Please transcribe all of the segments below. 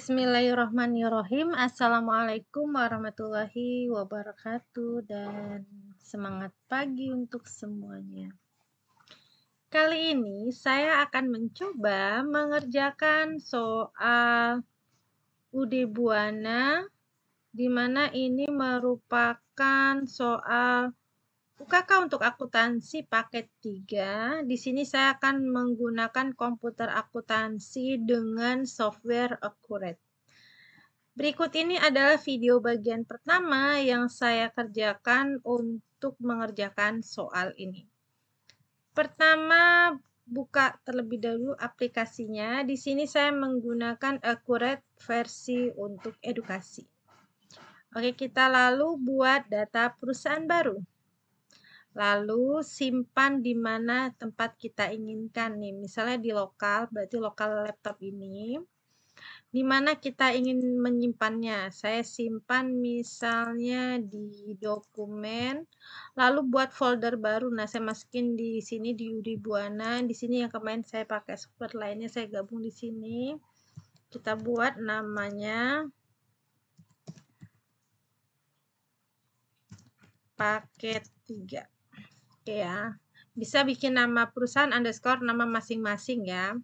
Bismillahirrahmanirrahim. Assalamualaikum warahmatullahi wabarakatuh dan semangat pagi untuk semuanya. Kali ini saya akan mencoba mengerjakan soal Ude Buana di mana ini merupakan soal UKK untuk akuntansi paket 3. Di sini saya akan menggunakan komputer akuntansi dengan software Accurate. Berikut ini adalah video bagian pertama yang saya kerjakan untuk mengerjakan soal ini. Pertama, buka terlebih dahulu aplikasinya. Di sini saya menggunakan Accurate versi untuk edukasi. Oke, kita lalu buat data perusahaan baru. Lalu simpan di mana tempat kita inginkan nih. Misalnya di lokal, berarti lokal laptop ini. Di mana kita ingin menyimpannya. Saya simpan misalnya di dokumen, lalu buat folder baru. Nah, saya masukin di sini di Udi Buana. Di sini yang kemarin saya pakai software lainnya saya gabung di sini. Kita buat namanya paket 3. Oke ya. Bisa bikin nama perusahaan underscore nama masing-masing ya.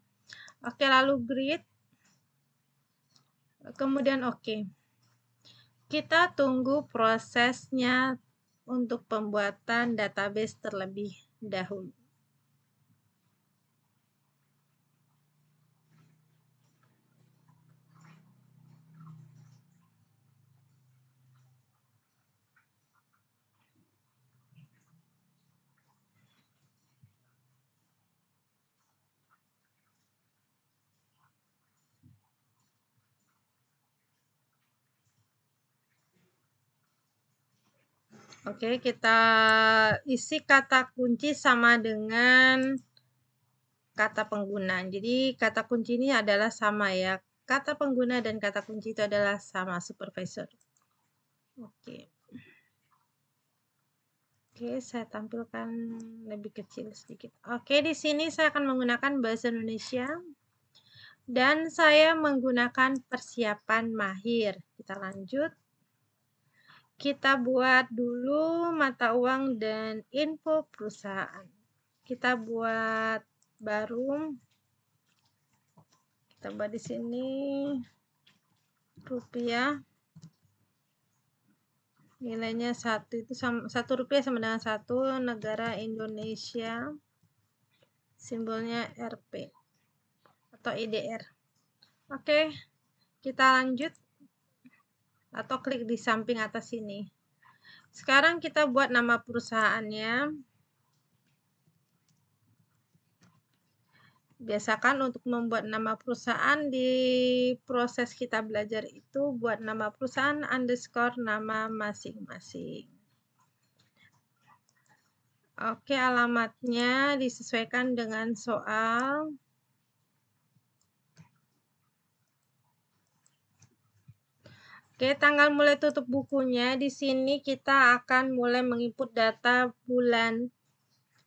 Oke, lalu grid. Kemudian oke. Kita tunggu prosesnya untuk pembuatan database terlebih dahulu. Oke, kita isi kata kunci sama dengan kata pengguna. Jadi, kata kunci ini adalah sama ya. Kata pengguna dan kata kunci itu adalah sama, supervisor. Oke. Oke, saya tampilkan lebih kecil sedikit. Oke, di sini saya akan menggunakan bahasa Indonesia. Dan saya menggunakan persiapan mahir. Kita lanjut kita buat dulu mata uang dan info perusahaan. Kita buat baru. Kita buat di sini rupiah. Nilainya satu itu sama, satu rupiah sama dengan satu negara Indonesia. Simbolnya RP atau IDR. Oke, kita lanjut atau klik di samping atas ini Sekarang kita buat nama perusahaannya. Biasakan untuk membuat nama perusahaan di proses kita belajar itu buat nama perusahaan underscore nama masing-masing. Oke, alamatnya disesuaikan dengan soal. Oke, tanggal mulai tutup bukunya. Di sini kita akan mulai menginput data bulan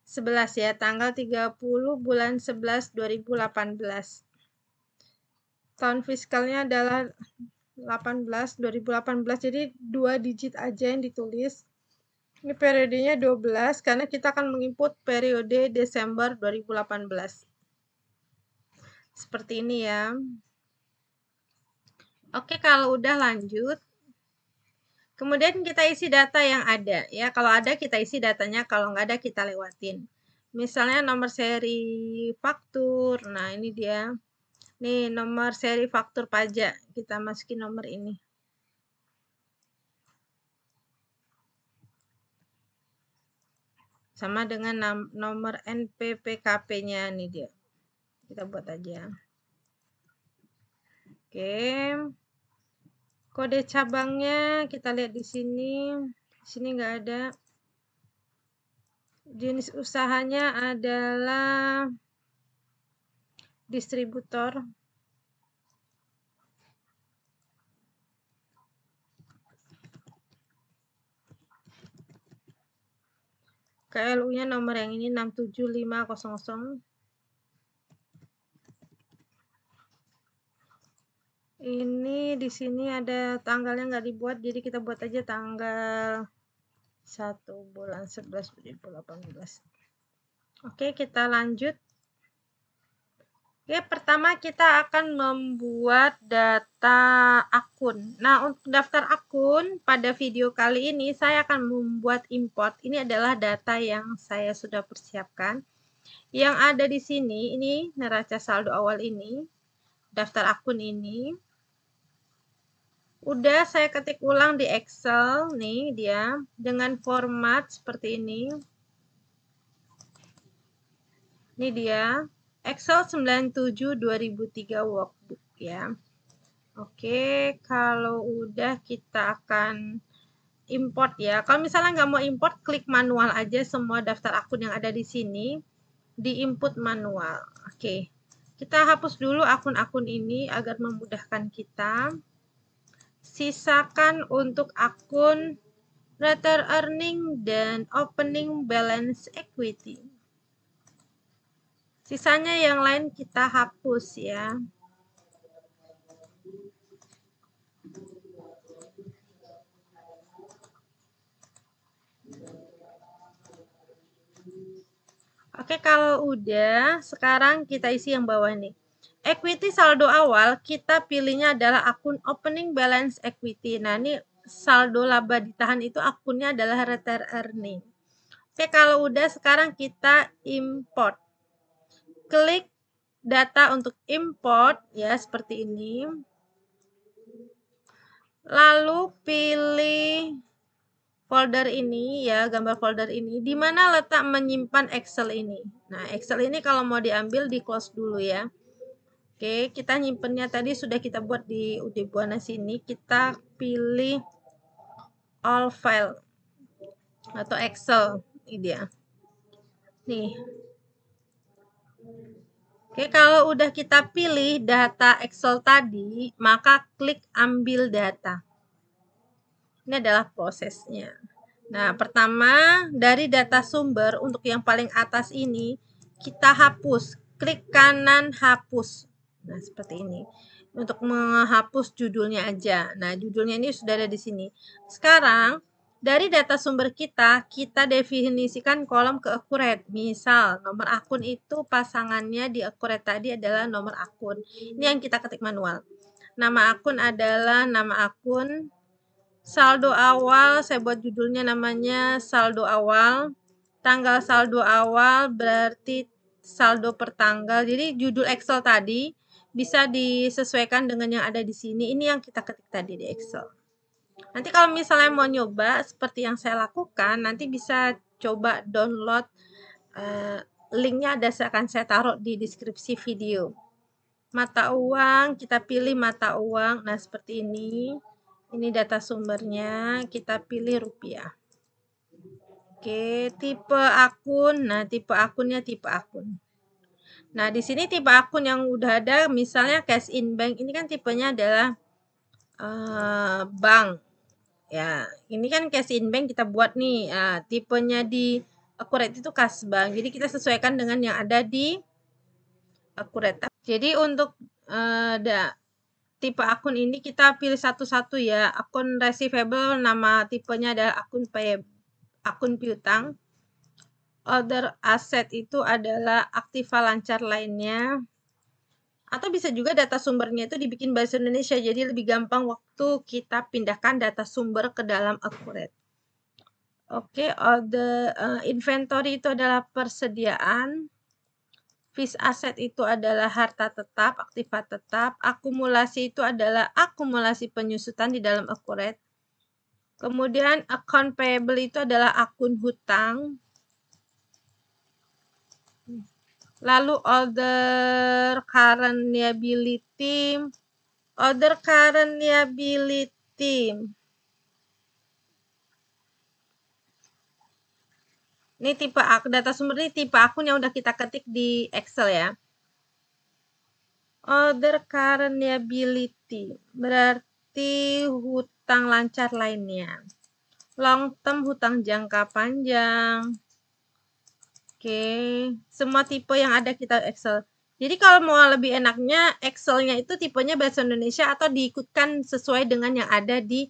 11 ya, tanggal 30 bulan 11 2018. Tahun fiskalnya adalah 18 2018. Jadi dua digit aja yang ditulis. Ini periodenya 12 karena kita akan menginput periode Desember 2018. Seperti ini ya. Oke, kalau udah lanjut. Kemudian kita isi data yang ada ya. Kalau ada kita isi datanya, kalau nggak ada kita lewatin. Misalnya nomor seri faktur. Nah, ini dia. Nih, nomor seri faktur pajak. Kita masukin nomor ini. Sama dengan nomor NPPKP-nya ini dia. Kita buat aja. Oke. Okay kode cabangnya kita lihat di sini di sini nggak ada jenis usahanya adalah distributor KLU-nya nomor yang ini 67500 Ini di sini ada tanggalnya nggak dibuat, jadi kita buat aja tanggal 1 bulan 11 2018. Oke, kita lanjut. Oke, ya, pertama kita akan membuat data akun. Nah, untuk daftar akun pada video kali ini saya akan membuat import. Ini adalah data yang saya sudah persiapkan. Yang ada di sini ini neraca saldo awal ini, daftar akun ini, Udah saya ketik ulang di Excel nih dia dengan format seperti ini. Ini dia Excel 97 2003 workbook ya. Oke, kalau udah kita akan import ya. Kalau misalnya nggak mau import, klik manual aja semua daftar akun yang ada di sini. Di input manual. Oke, kita hapus dulu akun-akun ini agar memudahkan kita sisakan untuk akun retail earning dan opening balance equity. Sisanya yang lain kita hapus ya. Oke, kalau udah, sekarang kita isi yang bawah nih equity saldo awal kita pilihnya adalah akun opening balance equity. Nah, ini saldo laba ditahan itu akunnya adalah return earning. Oke, kalau udah sekarang kita import. Klik data untuk import ya seperti ini. Lalu pilih folder ini ya, gambar folder ini, di mana letak menyimpan Excel ini. Nah, Excel ini kalau mau diambil di close dulu ya. Oke, kita nyimpennya tadi sudah kita buat di UD Buana sini. Kita pilih all file atau Excel ini dia. Nih. Oke, kalau udah kita pilih data Excel tadi, maka klik ambil data. Ini adalah prosesnya. Nah, pertama dari data sumber untuk yang paling atas ini kita hapus. Klik kanan hapus. Nah, seperti ini. Untuk menghapus judulnya aja. Nah, judulnya ini sudah ada di sini. Sekarang, dari data sumber kita, kita definisikan kolom ke akurat. Misal, nomor akun itu pasangannya di akurat tadi adalah nomor akun. Ini yang kita ketik manual. Nama akun adalah nama akun. Saldo awal, saya buat judulnya namanya saldo awal. Tanggal saldo awal berarti saldo per tanggal. Jadi judul Excel tadi bisa disesuaikan dengan yang ada di sini. Ini yang kita ketik tadi di Excel. Nanti kalau misalnya mau nyoba seperti yang saya lakukan, nanti bisa coba download uh, linknya ada saya akan saya taruh di deskripsi video. Mata uang, kita pilih mata uang. Nah, seperti ini. Ini data sumbernya, kita pilih rupiah. Oke, tipe akun. Nah, tipe akunnya tipe akun. Nah, di sini tipe akun yang udah ada, misalnya cash in bank, ini kan tipenya adalah uh, bank. Ya, ini kan cash in bank kita buat nih, uh, tipenya di akurat itu kas bank. Jadi kita sesuaikan dengan yang ada di akurat. Jadi untuk uh, da, tipe akun ini kita pilih satu-satu ya. Akun receivable nama tipenya adalah akun pay, akun piutang other asset itu adalah aktiva lancar lainnya atau bisa juga data sumbernya itu dibikin bahasa Indonesia jadi lebih gampang waktu kita pindahkan data sumber ke dalam akurat Oke, okay, the uh, eh, inventory itu adalah persediaan. Fixed asset itu adalah harta tetap, aktiva tetap. Akumulasi itu adalah akumulasi penyusutan di dalam akurat Kemudian account payable itu adalah akun hutang. Lalu other current liability, other current liability. Ini tipe data sumber ini tipe akun yang udah kita ketik di Excel ya. Other current liability berarti hutang lancar lainnya. Long term hutang jangka panjang Oke, semua tipe yang ada kita Excel. Jadi kalau mau lebih enaknya Excelnya itu tipenya bahasa Indonesia atau diikutkan sesuai dengan yang ada di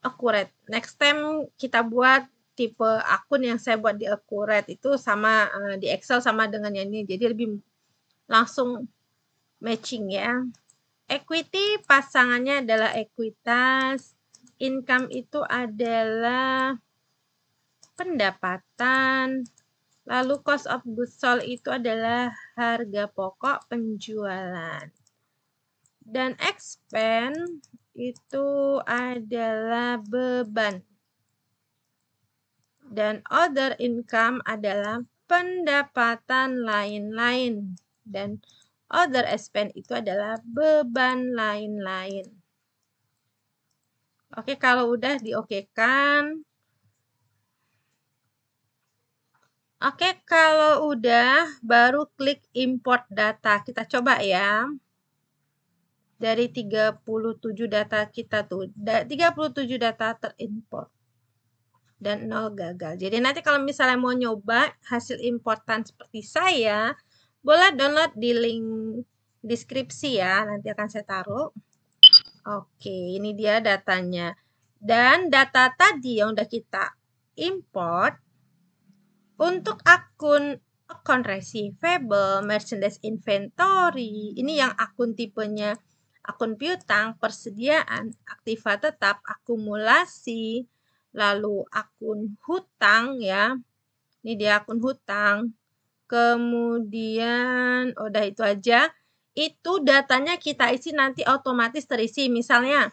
Accurate. Next time kita buat tipe akun yang saya buat di Accurate itu sama eh, di Excel sama dengan yang ini. Jadi lebih langsung matching ya. Equity pasangannya adalah ekuitas. Income itu adalah pendapatan Lalu cost of goods sold itu adalah harga pokok penjualan. Dan expense itu adalah beban. Dan other income adalah pendapatan lain-lain. Dan other expense itu adalah beban lain-lain. Oke, kalau udah di di-oke-kan, Oke, kalau udah baru klik import data. Kita coba ya. Dari 37 data kita tuh, 37 data terimport dan 0 gagal. Jadi nanti kalau misalnya mau nyoba hasil importan seperti saya, boleh download di link deskripsi ya, nanti akan saya taruh. Oke, ini dia datanya. Dan data tadi yang udah kita import untuk akun account receivable, merchandise inventory, ini yang akun tipenya akun piutang, persediaan, aktiva tetap, akumulasi, lalu akun hutang ya. Ini dia akun hutang. Kemudian oh, udah itu aja. Itu datanya kita isi nanti otomatis terisi. Misalnya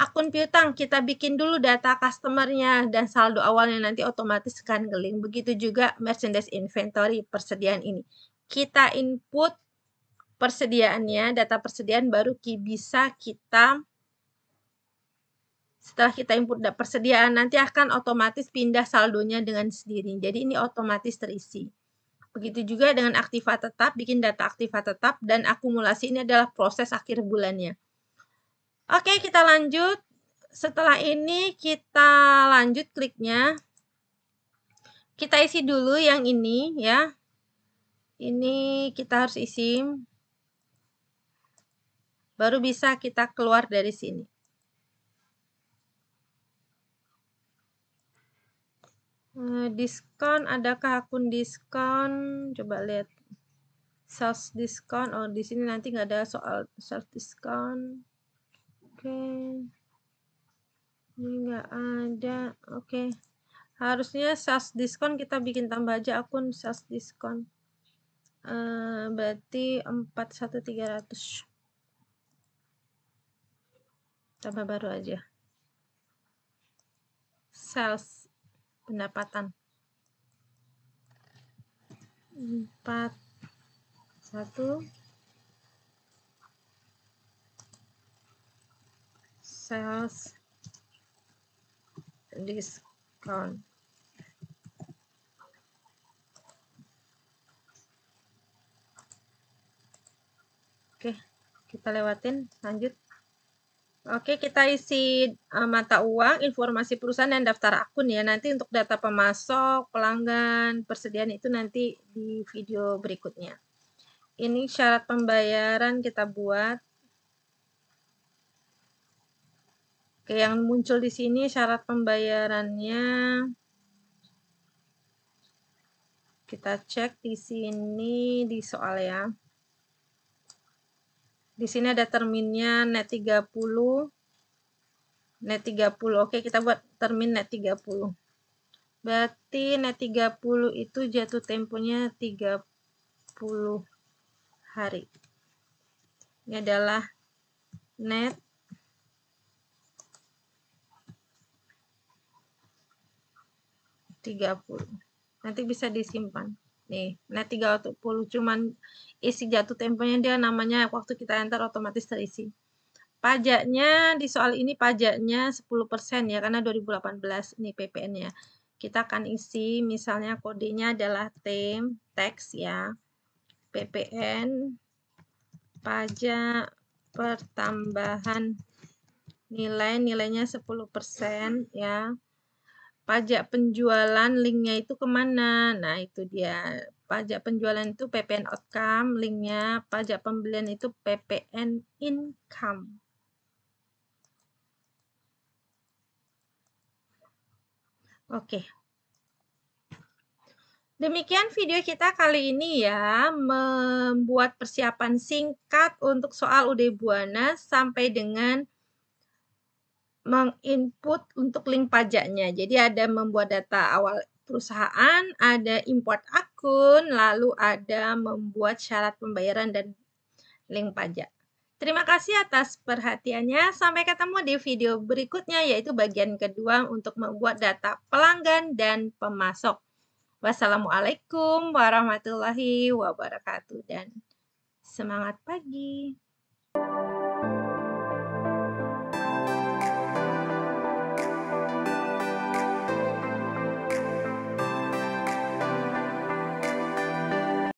akun piutang kita bikin dulu data customernya dan saldo awalnya nanti otomatis akan geling. Begitu juga merchandise inventory persediaan ini. Kita input persediaannya, data persediaan baru bisa kita setelah kita input persediaan nanti akan otomatis pindah saldonya dengan sendiri. Jadi ini otomatis terisi. Begitu juga dengan aktiva tetap, bikin data aktiva tetap dan akumulasi ini adalah proses akhir bulannya. Oke, kita lanjut. Setelah ini kita lanjut kliknya. Kita isi dulu yang ini ya. Ini kita harus isi. Baru bisa kita keluar dari sini. Eh, diskon adakah akun diskon coba lihat sales diskon oh di sini nanti nggak ada soal sales diskon okay. ini nggak ada oke okay. harusnya sales diskon kita bikin tambah aja akun sales diskon uh, berarti 41300 tambah baru aja sales pendapatan 4 1 sales discount. Oke, kita lewatin. Lanjut. Oke, kita isi eh, mata uang, informasi perusahaan dan daftar akun ya. Nanti untuk data pemasok, pelanggan, persediaan itu nanti di video berikutnya. Ini syarat pembayaran kita buat. Oke, yang muncul di sini syarat pembayarannya kita cek di sini di soal ya. Di sini ada terminnya net 30 net 30. Oke, kita buat termin net 30. Berarti net 30 itu jatuh temponya 30 hari. Ini adalah net 30. Nanti bisa disimpan. Nih, nah 30 cuman isi jatuh temponya dia namanya waktu kita enter otomatis terisi. Pajaknya di soal ini pajaknya 10% ya karena 2018 ini PPN-nya. Kita akan isi misalnya kodenya adalah tem teks ya. PPN pajak pertambahan nilai nilainya 10% ya pajak penjualan linknya itu kemana nah itu dia pajak penjualan itu PPN outcome linknya pajak pembelian itu PPN income Oke. Demikian video kita kali ini ya, membuat persiapan singkat untuk soal UD Buana sampai dengan menginput untuk link pajaknya. Jadi ada membuat data awal perusahaan, ada import akun, lalu ada membuat syarat pembayaran dan link pajak. Terima kasih atas perhatiannya. Sampai ketemu di video berikutnya yaitu bagian kedua untuk membuat data pelanggan dan pemasok. Wassalamualaikum warahmatullahi wabarakatuh dan semangat pagi. Thank you